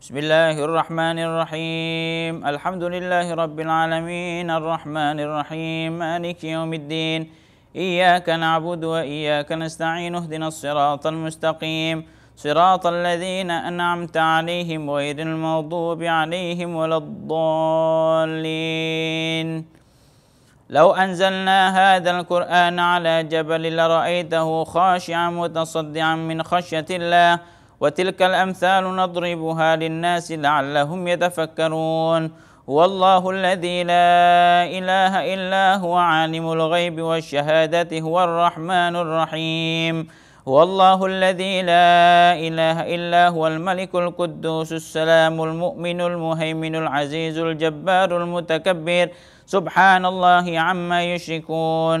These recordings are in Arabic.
بسم الله الرحمن الرحيم الحمد لله رب العالمين الرحمن الرحيم مالك يوم الدين إياك نعبد وإياك نستعين اهدنا الصراط المستقيم صراط الذين أنعمت عليهم غير المغضوب عليهم ولا الضالين لو أنزلنا هذا القرآن على جبل لرأيته خاشعا متصدعا من خشية الله وتلك الأمثال نضربها للناس لعلهم يتفكرون والله الذي لا إله إلا هو عالم الغيب والشهادة هو الرحمن الرحيم والله الذي لا إله إلا هو الملك القدوس السلام المؤمن المهيمن العزيز الجبار المتكبر سبحان الله عما يشركون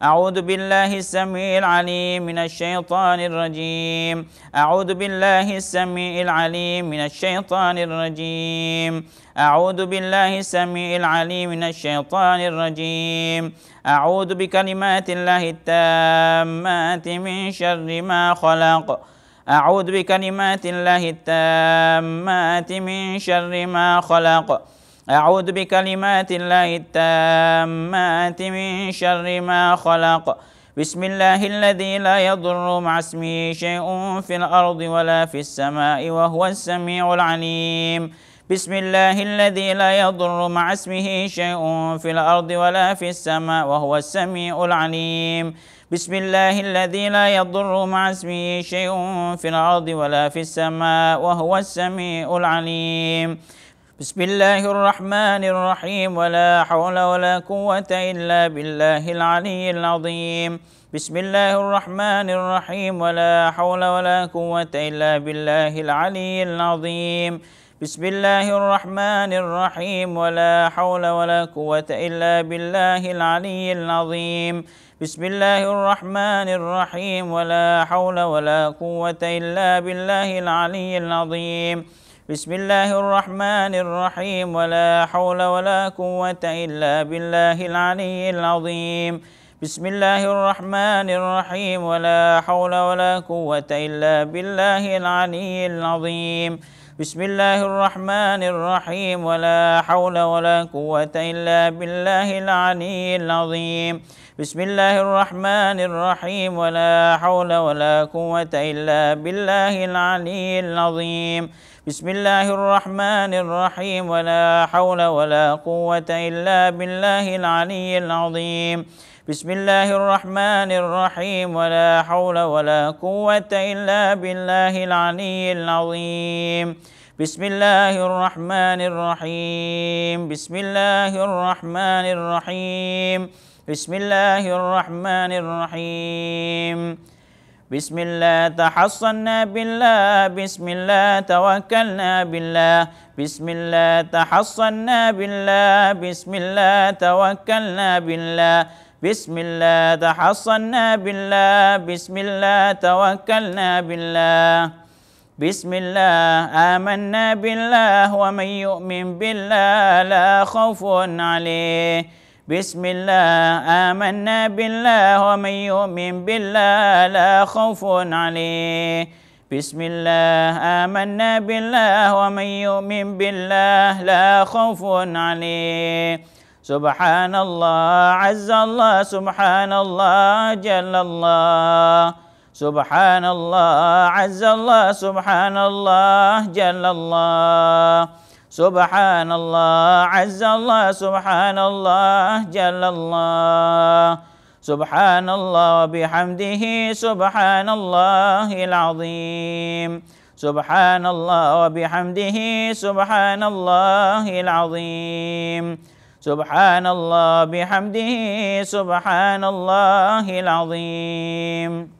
أعوذ بالله السميع العليم من الشيطان الرجيم أعوذ بالله السميع العليم من الشيطان الرجيم أعوذ بالله السميع العليم من الشيطان الرجيم أعوذ بكلمات الله التامات من شر ما خلق أعوذ بكلمات الله التامات من شر ما خلق أعوذ بكلمات الله التامات من شر ما خلق بسم الله الذي لا يضر مع اسمه شيء في الأرض ولا في السماء وهو السميع العليم بسم الله الذي لا يضر مع اسمه شيء في الأرض ولا في السماء وهو السميع العليم بسم الله الذي لا يضر مع اسمه شيء في الأرض ولا في السماء وهو السميع العليم بسم الله الرحمن الرحيم ولا حول ولا قوة إلا بالله العلي العظيم بسم الله الرحمن الرحيم ولا حول ولا قوة إلا بالله العلي العظيم بسم الله الرحمن الرحيم ولا حول ولا قوة إلا بالله العلي العظيم بسم الله الرحمن الرحيم ولا حول ولا قوة إلا بالله العلي العظيم بسم الله الرحمن الرحيم ولا حول ولا قوة إلا بالله العلي العظيم بسم الله الرحمن الرحيم ولا حول ولا قوة إلا بالله العلي العظيم بسم الله الرحمن الرحيم ولا حول ولا قوة إلا بالله العلي العظيم بسم الله الرحمن الرحيم ولا حول ولا قوة إلا بالله العلي العظيم بسم الله الرحمن الرحيم ولا حول ولا قوة إلا بالله العلي العظيم بسم الله الرحمن الرحيم ولا حول ولا قوة إلا بالله العلي العظيم بسم الله الرحمن الرحيم بسم الله الرحمن الرحيم بسم الله الرحمن الرحيم بسم الله تحصنا بالله بسم الله توكلنا بالله بسم الله تحصنا بالله بسم الله توكلنا بالله بسم الله تحصنا بالله بسم الله توكلنا بالله بسم الله آمنا بالله ومن يؤمن بالله لا خوف عليه بسم الله آمنا بالله ومن يؤمن بالله لا خوف عليه بسم الله آمنا بالله ومن يؤمن بالله لا خوف عليه سبحان الله عز الله سبحان الله جل الله سبحان الله عز الله سبحان الله جل الله سبحان الله عز الله سبحان الله جل الله سبحان الله وبحمده سبحان الله العظيم سبحان الله وبحمده سبحان الله العظيم سبحان الله بحمده سبحان الله العظيم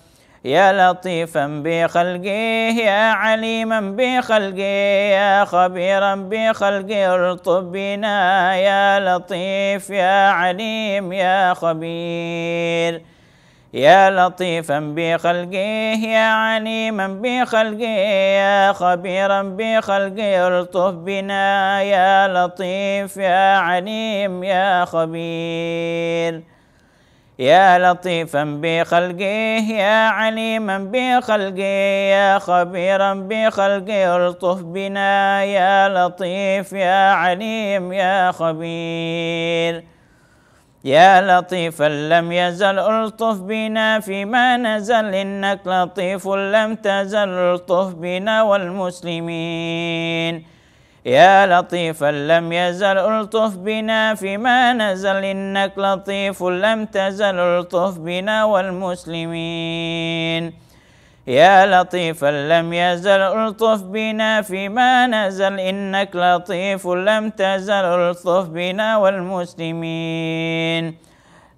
يا لطيفا بخلقه يا عليما بخلقه يا خبيرا بخلقه ارطب بنا يا لطيف يا عليم يا خبير يا لطيفا بخلقه يا عليما بخلقه يا خبيرا بخلقه ارطب بنا يا لطيف يا عليم يا خبير يا لطيفا بخلقه يا عليما بخلقه يا خبيرا بخلقه الطف بنا يا لطيف يا عليم يا خبير يا لطيفا لم يزل الطف بنا فيما نزل انك لطيف لم تزل الطف بنا والمسلمين يا لطيفا لم يزل الطف بنا فيما نزل انك لطيف لم تزل الطف بنا والمسلمين يا لطيفا لم يزل الطف بنا فيما نزل انك لطيف لم تزل الطف بنا والمسلمين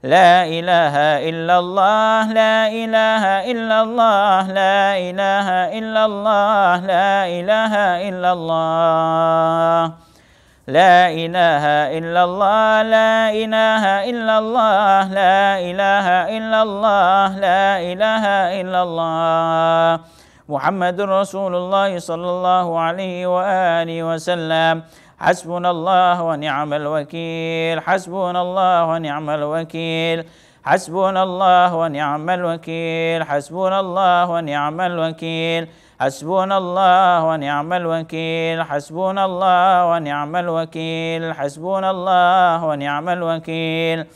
لا إله إلا الله لا إله إلا الله لا إله إلا الله لا إله إلا الله لا إله إلا الله لا إله إلا الله لا إله إلا الله لا إله إلا الله محمد رسول الله صلى الله عليه وآله وسلم حسبنا الله ونعم الوكيل حسبنا الله ونعم الوكيل حسبنا الله ونعم الوكيل حسبنا الله ونعم الوكيل حسبنا الله ونعم الوكيل حسبنا الله ونعم الوكيل حسبنا الله ونعم الوكيل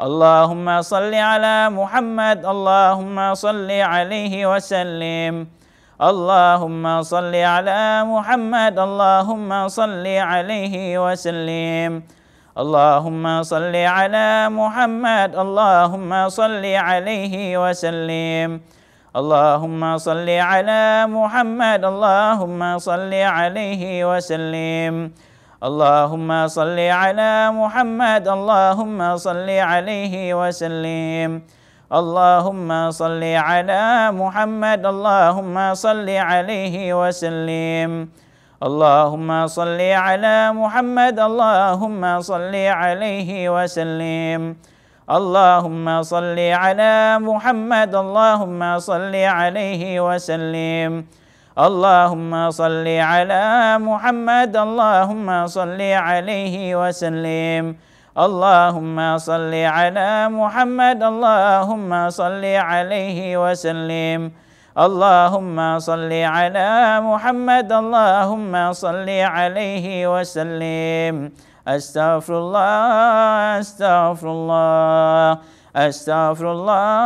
اللهم صل على محمد اللهم صل عليه وسلم اللهم صل على محمد اللهم صل عليه وسلم اللهم صل على محمد اللهم صل عليه وسلم اللهم صل على محمد اللهم صل عليه وسلم اللهم صل على محمد اللهم صل عليه وسلم اللهم صل على محمد اللهم صل عليه وسلم اللهم صل على محمد اللهم صل عليه وسلم اللهم صل على محمد اللهم صل عليه وسلم اللهم صل على محمد اللهم صل عليه وسلم اللهم صل على محمد اللهم صل عليه وسلم اللهم صل على محمد اللهم صل عليه وسلم استغفر الله استغفر الله استغفر الله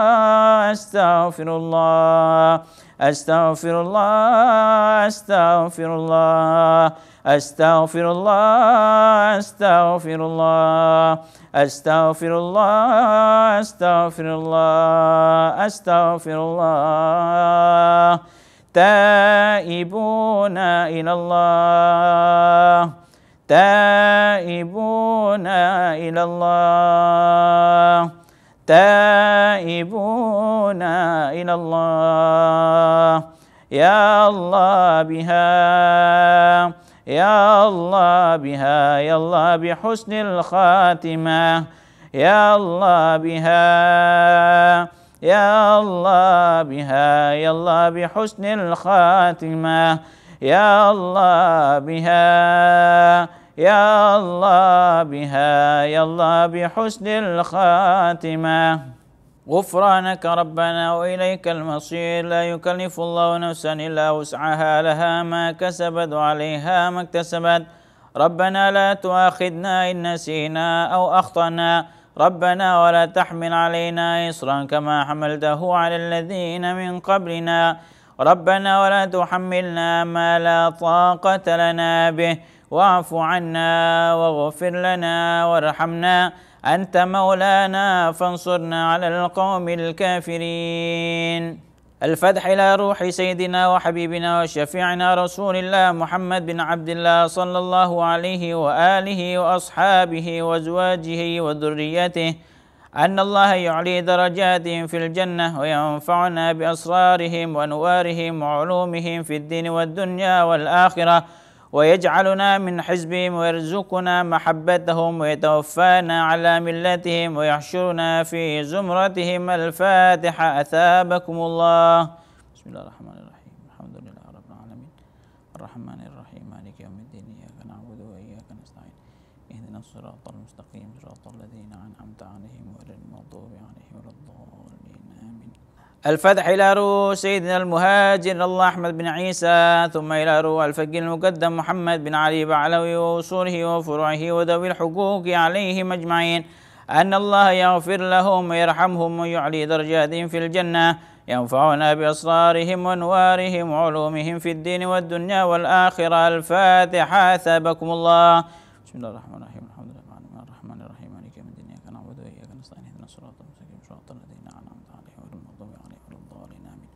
استغفر الله أستغفر الله أستغفر الله أستغفر الله أستغفر الله أستغفر الله أستغفر الله أستغفر الله تائبون إلى الله تائبون إلى الله تائبون إلى الله يا الله بها يا الله بها يا الله بحسن الخاتمة يا الله بها يا الله بها يا الله بحسن الخاتمة يا الله بها يا الله بها يا الله بحسن الخاتمة غفرانك ربنا وإليك المصير لا يكلف الله نفسا إلا وسعها لها ما كسبت وعليها ما اكتسبت ربنا لا تؤاخذنا إن نسينا أو أخطأنا ربنا ولا تحمل علينا إصرا كما حملته على الذين من قبلنا ربنا ولا تحملنا ما لا طاقة لنا به واعف عنا واغفر لنا وارحمنا أنت مولانا فانصرنا على القوم الكافرين الفتح إلى روح سيدنا وحبيبنا وشفيعنا رسول الله محمد بن عبد الله صلى الله عليه وآله وأصحابه وأزواجه وذريته أن الله يعلي درجاتهم في الجنة وينفعنا بأسرارهم وأنوارهم وعلومهم في الدين والدنيا والآخرة ويجعلنا من حزبهم ويرزقنا محبتهم ويتوفانا على ملتهم ويحشرنا في زمرتهم الفاتحة أثابكم الله بسم الله الرحمن الرحيم الحمد لله رب العالمين الرحمن الرحيم مالك يوم الدين إياك نعبد وإياك نستعين اهدنا الصراط المستقيم صراط الذين أنعمت عليهم غير المغضوب عليهم ولا الضالين الفتح إلى روح سيدنا المهاجر الله أحمد بن عيسى ثم إلى روح الفقير المقدم محمد بن علي بعلوي وأصوله وفروعه وذوي الحقوق عليهم أجمعين أن الله يغفر لهم ويرحمهم ويعلي درجاتهم في الجنة ينفعنا بأسرارهم وأنوارهم وعلومهم في الدين والدنيا والآخرة الفاتحة ثابكم الله بسم الله الرحمن الرحيم الحمد لله الرحمن الرحيم مالك يوم الدين إياك نعبد وإياك نستعين اهدنا الصراط المستقيم صراط الذين أنعمت عليهم المغضوب عليهم الضالين آمين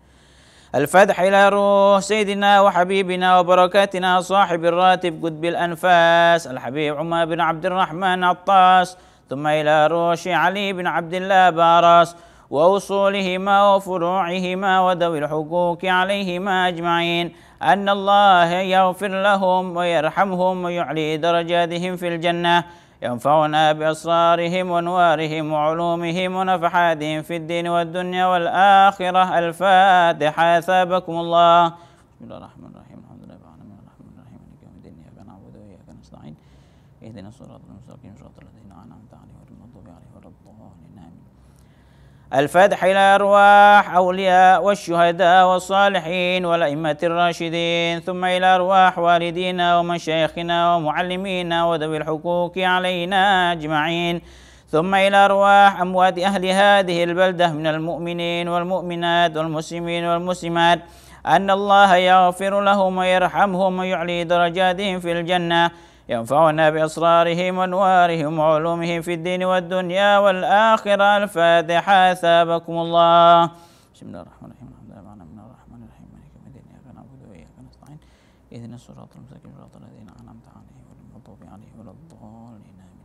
الفتح إلى روح سيدنا وحبيبنا وبركاتنا صاحب الراتب قد بالأنفاس الحبيب عمر بن عبد الرحمن الطاس ثم إلى روح علي بن عبد الله بارس وأصولهما وفروعهما وذوي الحقوق عليهما أجمعين أن الله يغفر لهم ويرحمهم ويعلي درجاتهم في الجنة ينفعنا بأسرارهم وأنوارهم وعلومهم ونفحاتهم في الدين والدنيا والآخرة الفاتحة ثابكم الله بسم الله الرحمن الرحيم الحمد لله رب العالمين الرحمن الرحيم مالك يوم إياك نعبد وإياك نستعين اهدنا الصراط المستقيم صراط الله الفتح لأرواح أولياء والشهداء والصالحين والأئمة الراشدين ثم إلى أرواح والدينا ومشايخنا ومعلمينا وذوي الحقوق علينا أجمعين ثم إلى أرواح أموات أهل هذه البلدة من المؤمنين والمؤمنات والمسلمين والمسلمات أن الله يغفر لهم ويرحمهم ويعلي درجاتهم في الجنة ينفعنا بأسرارهم وأنوارهم وعلومهم في الدين والدنيا والآخرة الفاتحة ثابكم الله بسم الله الرحمن الرحيم الحمد لله رب العالمين الرحمن الرحيم مالك يوم الدين إياك نعبد وإياك نستعين إذن الصراط المستقيم صراط الذين أنعمت عليهم غير المغضوب عليهم ولا الضالين آمين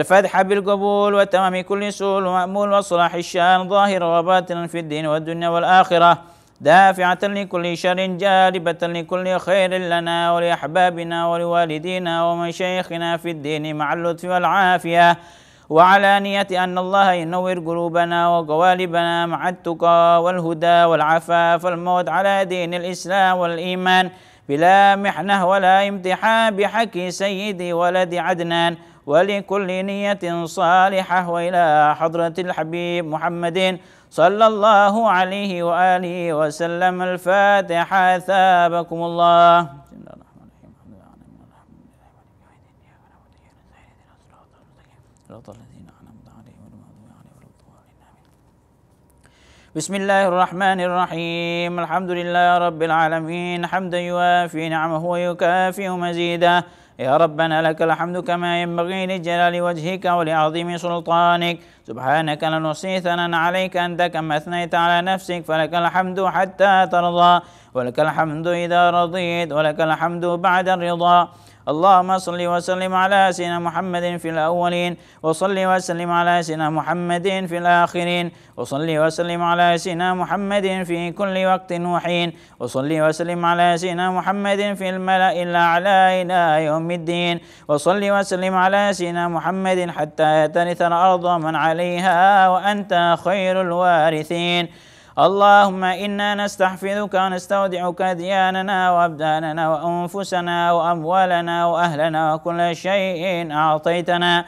الفاتحة بالقبول وتمام كل سوء ومأمول وصلاح الشأن ظاهرا وباطنا في الدين والدنيا والآخرة دافعة لكل شر جالبة لكل خير لنا ولأحبابنا ولوالدينا ومشايخنا في الدين مع اللطف والعافية وعلى نية أن الله ينور قلوبنا وقوالبنا مع التقى والهدى والعفاف والموت على دين الإسلام والإيمان بلا محنة ولا امتحان بحكي سيدي ولد عدنان ولكل نية صالحة وإلى حضرة الحبيب محمد صلى الله عليه وآله وسلم الفاتحة ثابكم الله بسم الله الرحمن الرحيم الحمد لله رب العالمين حمدا يوافي نعمه ويكافئ مزيداً يا ربنا لك الحمد كما ينبغي لجلال وجهك ولعظيم سلطانك سبحانك لا نحصي ثناء عليك أنت كما أثنيت على نفسك فلك الحمد حتى ترضى ولك الحمد إذا رضيت ولك الحمد بعد الرضا اللهم صل وسلم على سيدنا محمد في الأولين وصل وسلم على سيدنا محمد في الآخرين وصل وسلم على سيدنا محمد في كل وقت وحين وصل وسلم على سيدنا محمد في الملأ الأعلى إلى يوم الدين وصل وسلم على سيدنا محمد حتى ترث الأرض من عليها وأنت خير الوارثين اللهم إنا نستحفظك ونستودعك دياننا وأبداننا وأنفسنا وأموالنا وأهلنا وكل شيء أعطيتنا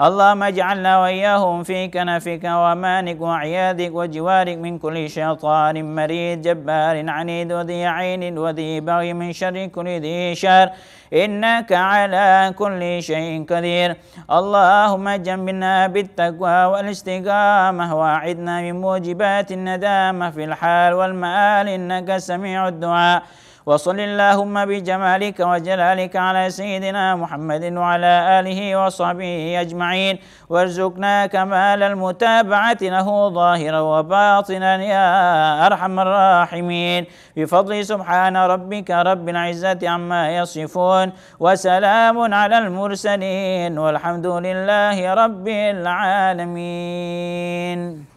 اللهم اجعلنا وإياهم في كنفك وأمانك وعيادك وجوارك من كل شيطان مريد جبار عنيد وذي عين وذي بغي من شر كل ذي شر إنك على كل شيء قدير اللهم جنبنا بالتقوى والاستقامة واعدنا من موجبات الندامة في الحال والمآل إنك سميع الدعاء وصل اللهم بجمالك وجلالك على سيدنا محمد وعلى آله وصحبه أجمعين وارزقنا كمال المتابعة له ظاهرا وباطنا يا أرحم الراحمين بفضل سبحان ربك رب العزة عما يصفون وسلام على المرسلين والحمد لله رب العالمين